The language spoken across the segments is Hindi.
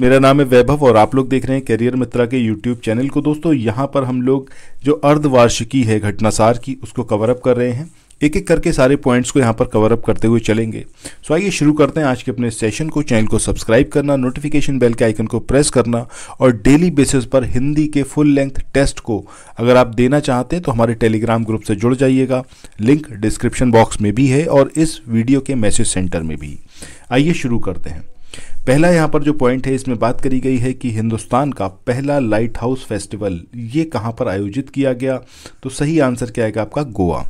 मेरा नाम है वैभव और आप लोग देख रहे हैं करियर मित्रा के YouTube चैनल को दोस्तों यहाँ पर हम लोग जो अर्धवार्षिकी है घटनासार की उसको कवर अप कर रहे हैं एक एक करके सारे पॉइंट्स को यहाँ पर कवर अप करते हुए चलेंगे सो आइए शुरू करते हैं आज के अपने सेशन को चैनल को सब्सक्राइब करना नोटिफिकेशन बेल के आइकन को प्रेस करना और डेली बेसिस पर हिंदी के फुल लेंथ टेस्ट को अगर आप देना चाहते हैं तो हमारे टेलीग्राम ग्रुप से जुड़ जाइएगा लिंक डिस्क्रिप्शन बॉक्स में भी है और इस वीडियो के मैसेज सेंटर में भी आइए शुरू करते हैं पहला यहाँ पर जो पॉइंट है इसमें बात करी गई है कि हिंदुस्तान का पहला लाइट हाउस फेस्टिवल ये कहाँ पर आयोजित किया गया तो सही आंसर क्या आएगा आपका गोवा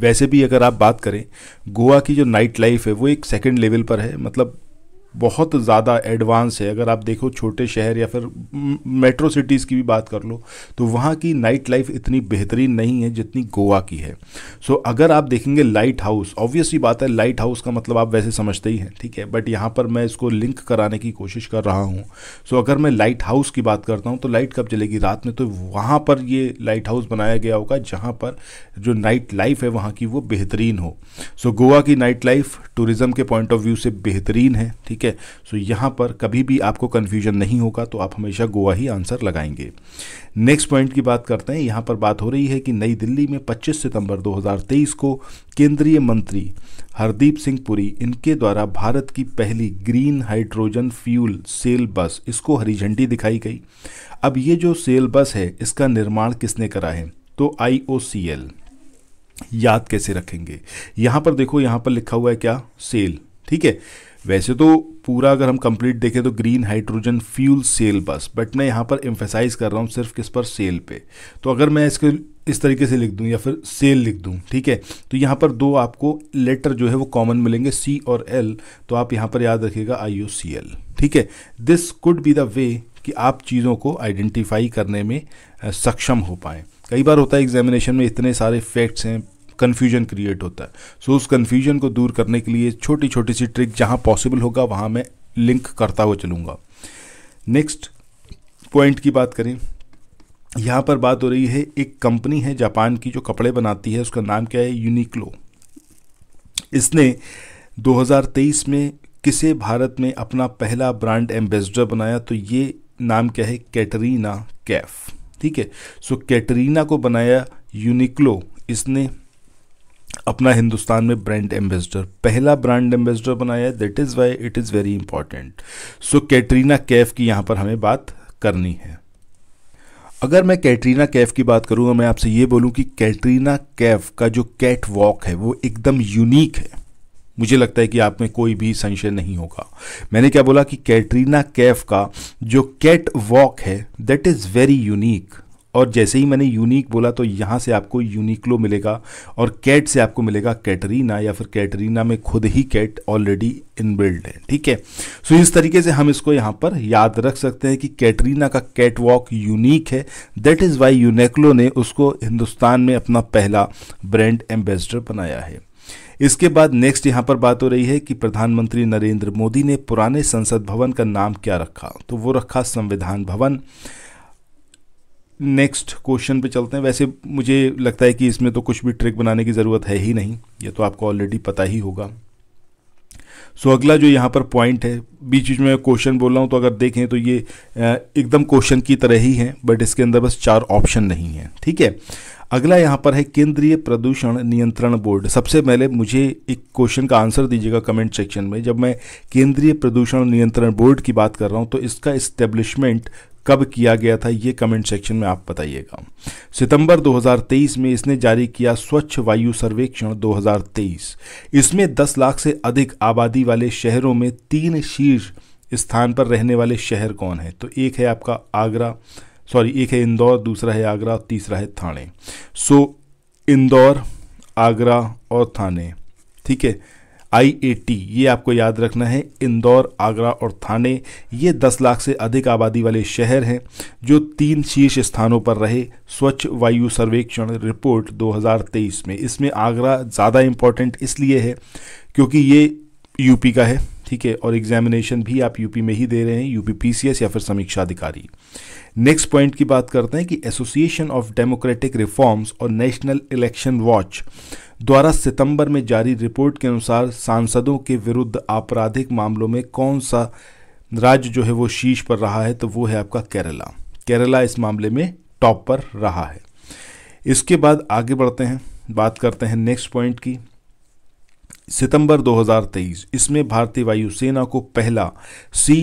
वैसे भी अगर आप बात करें गोवा की जो नाइट लाइफ है वो एक सेकंड लेवल पर है मतलब बहुत ज़्यादा एडवांस है अगर आप देखो छोटे शहर या फिर मेट्रो सिटीज़ की भी बात कर लो तो वहाँ की नाइट लाइफ इतनी बेहतरीन नहीं है जितनी गोवा की है सो so, अगर आप देखेंगे लाइट हाउस ऑब्वियसली बात है लाइट हाउस का मतलब आप वैसे समझते ही हैं ठीक है बट यहाँ पर मैं इसको लिंक कराने की कोशिश कर रहा हूँ सो so, अगर मैं लाइट हाउस की बात करता हूँ तो लाइट कब चलेगी रात में तो वहाँ पर ये लाइट हाउस बनाया गया होगा जहाँ पर जो नाइट लाइफ है वहाँ की वो बेहतरीन हो सो so, गोवा की नाइट लाइफ टूरिज़म के पॉइंट ऑफ व्यू से बेहतरीन है ठीक ठीक है सो so, यहाँ पर कभी भी आपको कन्फ्यूजन नहीं होगा तो आप हमेशा गोवा ही आंसर लगाएंगे नेक्स्ट पॉइंट की बात करते हैं यहाँ पर बात हो रही है कि नई दिल्ली में 25 सितंबर 2023 को केंद्रीय मंत्री हरदीप सिंह पुरी इनके द्वारा भारत की पहली ग्रीन हाइड्रोजन फ्यूल सेल बस इसको हरी झंडी दिखाई गई अब ये जो सेल बस है इसका निर्माण किसने करा है तो आई याद कैसे रखेंगे यहाँ पर देखो यहाँ पर लिखा हुआ है क्या सेल ठीक है वैसे तो पूरा अगर हम कंप्लीट देखें तो green hydrogen fuel cell bus but मैं यहाँ पर एम्फेसाइज कर रहा हूँ सिर्फ किस पर सेल पे तो अगर मैं इसके इस तरीके से लिख दूँ या फिर सेल लिख दूँ ठीक है तो यहाँ पर दो आपको लेटर जो है वो कॉमन मिलेंगे सी और एल तो आप यहाँ पर याद रखिएगा आई यू सी एल ठीक है this could be the way कि आप चीज़ों को आइडेंटिफाई करने में सक्षम हो पाएँ कई बार होता है एग्जामिनेशन में इतने सारे फैक्ट्स हैं कन्फ्यूजन क्रिएट होता है सो उस कन्फ्यूजन को दूर करने के लिए छोटी छोटी सी ट्रिक जहाँ पॉसिबल होगा वहाँ मैं लिंक करता हुआ चलूँगा नेक्स्ट पॉइंट की बात करें यहाँ पर बात हो रही है एक कंपनी है जापान की जो कपड़े बनाती है उसका नाम क्या है यूनिक्लो इसने 2023 में किसे भारत में अपना पहला ब्रांड एम्बेसडर बनाया तो ये नाम क्या है कैटरीना कैफ ठीक है सो कैटरीना को बनाया यूनिक्लो इसने अपना हिंदुस्तान में ब्रांड एम्बेसडर पहला ब्रांड एम्बेसडर बनाया है that is why it is very important so Katrina Kaif की यहाँ पर हमें बात करनी है अगर मैं कैटरीना कैफ की बात करूँ मैं आपसे ये बोलूँ कि कैटरीना कैफ का जो कैट वॉक है वो एकदम यूनिक है मुझे लगता है कि आप में कोई भी संशय नहीं होगा मैंने क्या बोला कि कैटरीना कैफ का जो कैट वॉक है दैट इज़ वेरी यूनिक और जैसे ही मैंने यूनिक बोला तो यहाँ से आपको यूनिक्लो मिलेगा और कैट से आपको मिलेगा कैटरीना या फिर कैटरीना में खुद ही कैट ऑलरेडी इनबिल्ड है ठीक है सो इस तरीके से हम इसको यहाँ पर याद रख सकते हैं कि कैटरीना का कैट वॉक यूनिक है दैट इज़ वाई यूनिक्लो ने उसको हिंदुस्तान में अपना पहला ब्रांड एम्बेसडर बनाया है इसके बाद नेक्स्ट यहाँ पर बात हो रही है कि प्रधानमंत्री नरेंद्र मोदी ने पुराने संसद भवन का नाम क्या रखा तो वो रखा संविधान भवन नेक्स्ट क्वेश्चन पे चलते हैं वैसे मुझे लगता है कि इसमें तो कुछ भी ट्रिक बनाने की ज़रूरत है ही नहीं ये तो आपको ऑलरेडी पता ही होगा सो so, अगला जो यहाँ पर पॉइंट है बीच बीच में क्वेश्चन बोल रहा हूँ तो अगर देखें तो ये एकदम क्वेश्चन की तरह ही है बट इसके अंदर बस चार ऑप्शन नहीं है ठीक है अगला यहाँ पर है केंद्रीय प्रदूषण नियंत्रण बोर्ड सबसे पहले मुझे एक क्वेश्चन का आंसर दीजिएगा कमेंट सेक्शन में जब मैं केंद्रीय प्रदूषण नियंत्रण बोर्ड की बात कर रहा हूँ तो इसका इस्टेब्लिशमेंट कब किया गया था ये कमेंट सेक्शन में आप बताइएगा सितंबर 2023 में इसने जारी किया स्वच्छ वायु सर्वेक्षण 2023 इसमें 10 लाख से अधिक आबादी वाले शहरों में तीन शीर्ष स्थान पर रहने वाले शहर कौन है तो एक है आपका आगरा सॉरी एक है इंदौर दूसरा है आगरा तीसरा है थाने सो इंदौर आगरा और थाने ठीक है आई ए टी ये आपको याद रखना है इंदौर आगरा और थाने ये दस लाख से अधिक आबादी वाले शहर हैं जो तीन शीर्ष स्थानों पर रहे स्वच्छ वायु सर्वेक्षण रिपोर्ट 2023 में इसमें आगरा ज़्यादा इम्पोर्टेंट इसलिए है क्योंकि ये यूपी का है ठीक है और एग्जामिनेशन भी आप यूपी में ही दे रहे हैं यूपी पीसीएस या फिर समीक्षा अधिकारी नेक्स्ट पॉइंट की बात करते हैं कि एसोसिएशन ऑफ डेमोक्रेटिक रिफॉर्म्स और नेशनल इलेक्शन वॉच द्वारा सितंबर में जारी रिपोर्ट के अनुसार सांसदों के विरुद्ध आपराधिक मामलों में कौन सा राज्य जो है वो शीश पर रहा है तो वो है आपका केरला केरला इस मामले में टॉप पर रहा है इसके बाद आगे बढ़ते हैं बात करते हैं नेक्स्ट पॉइंट की सितंबर 2023 इसमें भारतीय वायुसेना को पहला C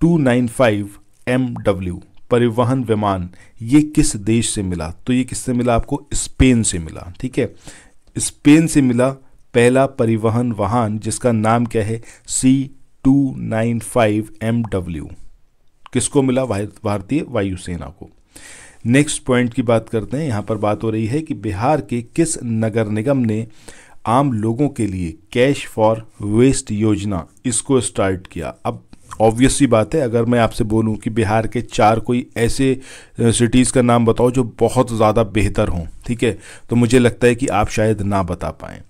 two nine five M W परिवहन विमान ये किस देश से मिला तो ये किससे मिला आपको स्पेन से मिला ठीक है स्पेन से मिला पहला परिवहन वाहन जिसका नाम क्या है C two nine five M W किसको मिला भारतीय वायुसेना को नेक्स्ट पॉइंट की बात करते हैं यहां पर बात हो रही है कि बिहार के किस नगर निगम ने आम लोगों के लिए कैश फॉर वेस्ट योजना इसको स्टार्ट किया अब ऑब्वियस सी बात है अगर मैं आपसे बोलूं कि बिहार के चार कोई ऐसे सिटीज़ का नाम बताओ जो बहुत ज़्यादा बेहतर हों ठीक है तो मुझे लगता है कि आप शायद ना बता पाएँ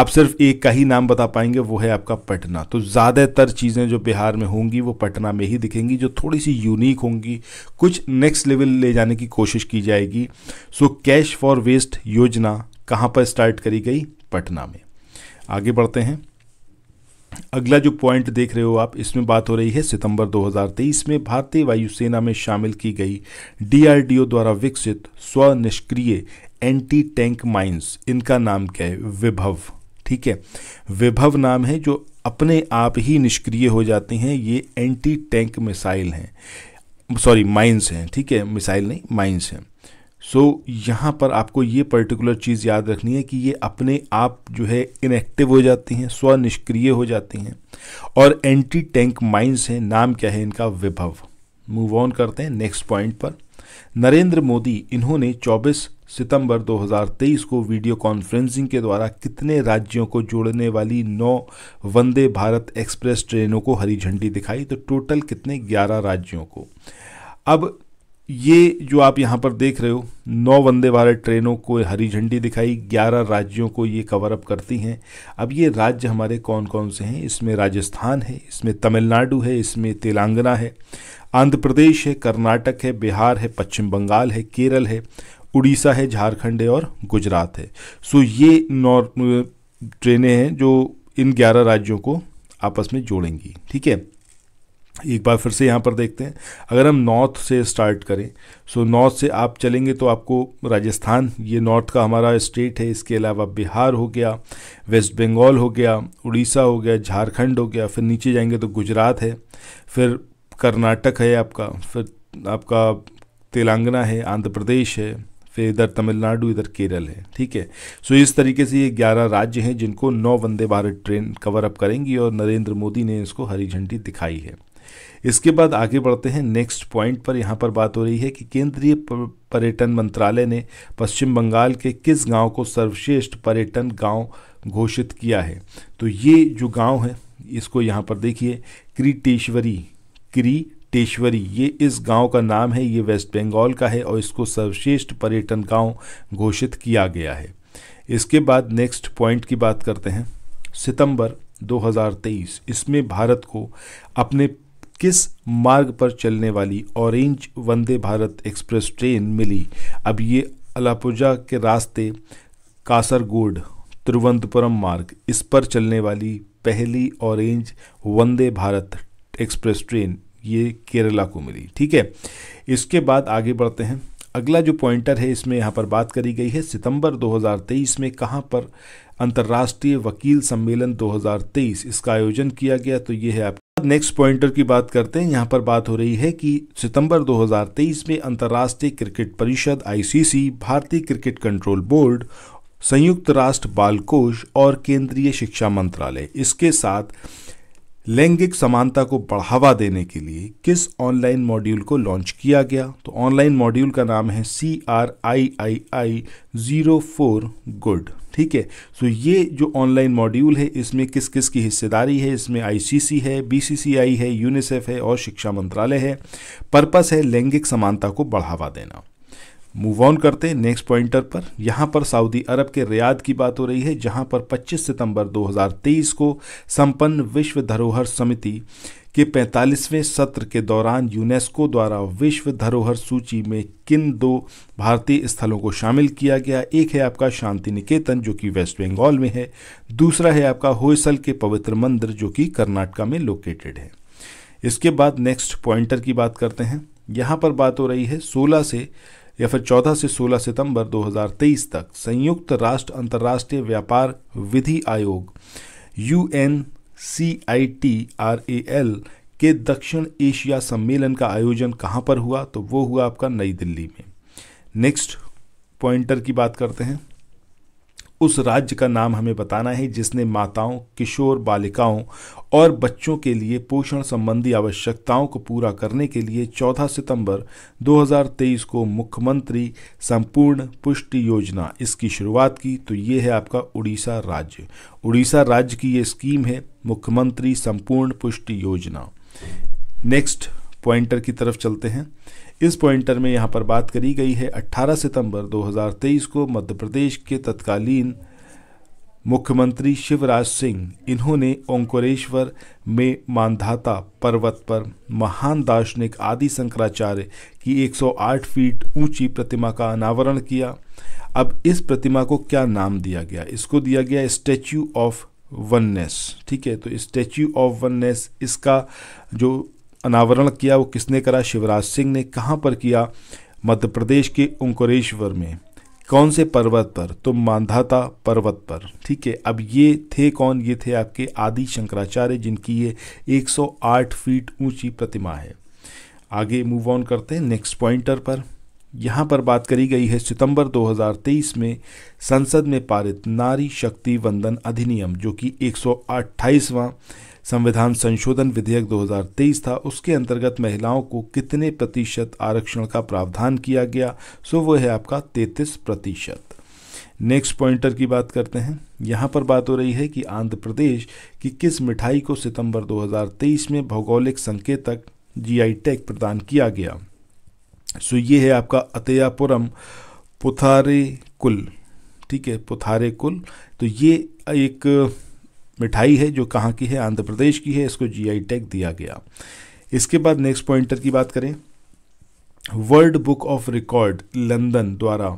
आप सिर्फ एक का ही नाम बता पाएंगे वो है आपका पटना तो ज़्यादातर चीज़ें जो बिहार में होंगी वो पटना में ही दिखेंगी जो थोड़ी सी यूनिक होंगी कुछ नेक्स्ट लेवल ले जाने की कोशिश की जाएगी सो कैश फॉर वेस्ट योजना कहाँ पर स्टार्ट करी गई पटना में आगे बढ़ते हैं अगला जो पॉइंट देख रहे हो आप इसमें बात हो रही है सितंबर 2023 में भारतीय वायुसेना में शामिल की गई डीआरडीओ द्वारा विकसित स्वनिष्क्रिय एंटी टैंक माइंस इनका नाम क्या है विभव ठीक है विभव नाम है जो अपने आप ही निष्क्रिय हो जाते हैं ये एंटी टैंक मिसाइल हैं सॉरी माइंस हैं ठीक है मिसाइल नहीं माइंस हैं सो so, यहाँ पर आपको ये पर्टिकुलर चीज़ याद रखनी है कि ये अपने आप जो है इनएक्टिव हो जाती हैं स्वनिष्क्रिय हो जाती हैं और एंटी टैंक माइंस हैं नाम क्या है इनका विभव मूव ऑन करते हैं नेक्स्ट पॉइंट पर नरेंद्र मोदी इन्होंने 24 सितंबर 2023 को वीडियो कॉन्फ्रेंसिंग के द्वारा कितने राज्यों को जोड़ने वाली नौ वंदे भारत एक्सप्रेस ट्रेनों को हरी झंडी दिखाई तो टोटल कितने 11 राज्यों को अब ये जो आप यहाँ पर देख रहे हो नौ वंदे भारत ट्रेनों को हरी झंडी दिखाई ग्यारह राज्यों को ये कवर अप करती हैं अब ये राज्य हमारे कौन कौन से हैं इसमें राजस्थान है इसमें तमिलनाडु है इसमें तेलंगाना है आंध्र प्रदेश है कर्नाटक है बिहार है पश्चिम बंगाल है केरल है उड़ीसा है झारखंड है और गुजरात है सो ये नौ ट्रेनें हैं जो इन ग्यारह राज्यों को आपस में जोड़ेंगी ठीक है एक बार फिर से यहाँ पर देखते हैं अगर हम नॉर्थ से स्टार्ट करें सो नॉर्थ से आप चलेंगे तो आपको राजस्थान ये नॉर्थ का हमारा स्टेट है इसके अलावा बिहार हो गया वेस्ट बंगाल हो गया उड़ीसा हो गया झारखंड हो गया फिर नीचे जाएंगे तो गुजरात है फिर कर्नाटक है आपका फिर आपका तेलंगाना है आंध्र प्रदेश है फिर इधर तमिलनाडु इधर केरल है ठीक है सो इस तरीके से ये ग्यारह राज्य हैं जिनको नौ Vande Bharat train cover up करेंगी और नरेंद्र मोदी ने इसको हरी झंडी दिखाई है इसके बाद आगे बढ़ते हैं नेक्स्ट पॉइंट पर यहाँ पर बात हो रही है कि केंद्रीय पर्यटन मंत्रालय ने पश्चिम बंगाल के किस गांव को सर्वश्रेष्ठ पर्यटन गांव घोषित किया है तो ये जो गांव है इसको यहाँ पर देखिए क्रीटेश्वरी क्री टेश्वरी ये इस गांव का नाम है ये वेस्ट बंगाल का है और इसको सर्वश्रेष्ठ पर्यटन गांव घोषित किया गया है इसके बाद नेक्स्ट पॉइंट की बात करते हैं सितंबर 2023 इसमें भारत को अपने किस मार्ग पर चलने वाली orange Vande Bharat express train मिली अब ये अलापुजा के रास्ते कासरगोड तिरुवनंतपुरम मार्ग इस पर चलने वाली पहली orange Vande Bharat express train ये केरला को मिली ठीक है इसके बाद आगे बढ़ते हैं अगला जो पॉइंटर है इसमें यहाँ पर बात करी गई है सितंबर 2023 में कहाँ पर अंतर्राष्ट्रीय वकील सम्मेलन 2023 इसका आयोजन किया गया तो ये है आप नेक्स्ट पॉइंटर की बात करते हैं यहाँ पर बात हो रही है कि सितंबर 2023 में अंतर्राष्ट्रीय क्रिकेट परिषद आईसीसी भारतीय क्रिकेट कंट्रोल बोर्ड संयुक्त राष्ट्र बाल कोष और केंद्रीय शिक्षा मंत्रालय इसके साथ लैंगिक समानता को बढ़ावा देने के लिए किस ऑनलाइन मॉड्यूल को लॉन्च किया गया तो ऑनलाइन मॉड्यूल का नाम है C R I I I zero four good ठीक है सो ये जो ऑनलाइन मॉड्यूल है इसमें किस किस की हिस्सेदारी है इसमें आईसीसी है बीसीसीआई है यूनिसेफ है और शिक्षा मंत्रालय है पर्पस है लैंगिक समानता को बढ़ावा देना मूव ऑन करते हैं नेक्स्ट पॉइंटर पर यहाँ पर सऊदी अरब के रियाद की बात हो रही है जहाँ पर 25 सितंबर 2023 को संपन्न विश्व धरोहर समिति कि 45वें सत्र के दौरान यूनेस्को द्वारा विश्व धरोहर सूची में किन दो भारतीय स्थलों को शामिल किया गया एक है आपका शांति निकेतन जो कि वेस्ट बंगाल में है दूसरा है आपका होयसल के पवित्र मंदिर जो कि कर्नाटका में लोकेटेड है इसके बाद नेक्स्ट पॉइंटर की बात करते हैं यहाँ पर बात हो रही है 16 से या फिर 14 से 16 सितंबर 2023 तक संयुक्त राष्ट्र अंतर्राष्ट्रीय व्यापार विधि आयोग U N C I T R A L के दक्षिण एशिया सम्मेलन का आयोजन कहाँ पर हुआ तो वो हुआ आपका नई दिल्ली में नेक्स्ट पॉइंटर की बात करते हैं उस राज्य का नाम हमें बताना है जिसने माताओं किशोर बालिकाओं और बच्चों के लिए पोषण संबंधी आवश्यकताओं को पूरा करने के लिए 14 सितंबर 2023 को मुख्यमंत्री संपूर्ण पुष्टि योजना इसकी शुरुआत की तो ये है आपका उड़ीसा राज्य उड़ीसा राज्य की ये स्कीम है मुख्यमंत्री संपूर्ण पुष्टि योजना नेक्स्ट पॉइंटर की तरफ चलते हैं इस पॉइंटर में यहाँ पर बात करी गई है 18 सितंबर 2023 को मध्य प्रदेश के तत्कालीन मुख्यमंत्री शिवराज सिंह इन्होंने ओंकारेश्वर में मानधाता पर्वत पर महान दार्शनिक आदि शंकराचार्य की 108 फीट ऊंची प्रतिमा का अनावरण किया अब इस प्रतिमा को क्या नाम दिया गया इसको दिया गया स्टैच्यू ऑफ वननेस ठीक है तो स्टैच्यू ऑफ वननेस इसका जो अनावरण किया वो किसने करा शिवराज सिंह ने कहाँ पर किया मध्य प्रदेश के ओंकारेश्वर में कौन से पर्वत पर तो मानधाता पर्वत पर ठीक है अब ये थे कौन ये थे आपके आदि शंकराचार्य जिनकी ये 108 फीट ऊंची प्रतिमा है आगे मूव ऑन करते हैं नेक्स्ट पॉइंटर पर यहाँ पर बात करी गई है सितंबर 2023 में संसद में पारित नारी शक्ति वंदन अधिनियम जो कि एक सौ संविधान संशोधन विधेयक 2023 था उसके अंतर्गत महिलाओं को कितने प्रतिशत आरक्षण का प्रावधान किया गया सो वो है आपका 33 प्रतिशत नेक्स्ट पॉइंटर की बात करते हैं यहाँ पर बात हो रही है कि आंध्र प्रदेश की किस मिठाई को सितंबर 2023 में भौगोलिक संकेतक आई टैग प्रदान किया गया सो ये है आपका अतयापुरम पुथारे कुल ठीक है पुथारे कुल तो ये एक मिठाई है जो कहाँ की है आंध्र प्रदेश की है इसको जी आई टैग दिया गया इसके बाद नेक्स्ट पॉइंटर की बात करें world book of record London द्वारा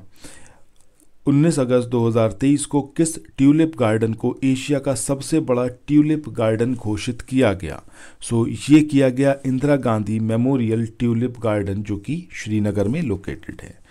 19 अगस्त 2023 को किस ट्यूलिप गार्डन को एशिया का सबसे बड़ा ट्यूलिप गार्डन घोषित किया गया सो so, ये किया गया Indira Gandhi memorial tulip garden जो कि श्रीनगर में लोकेटेड है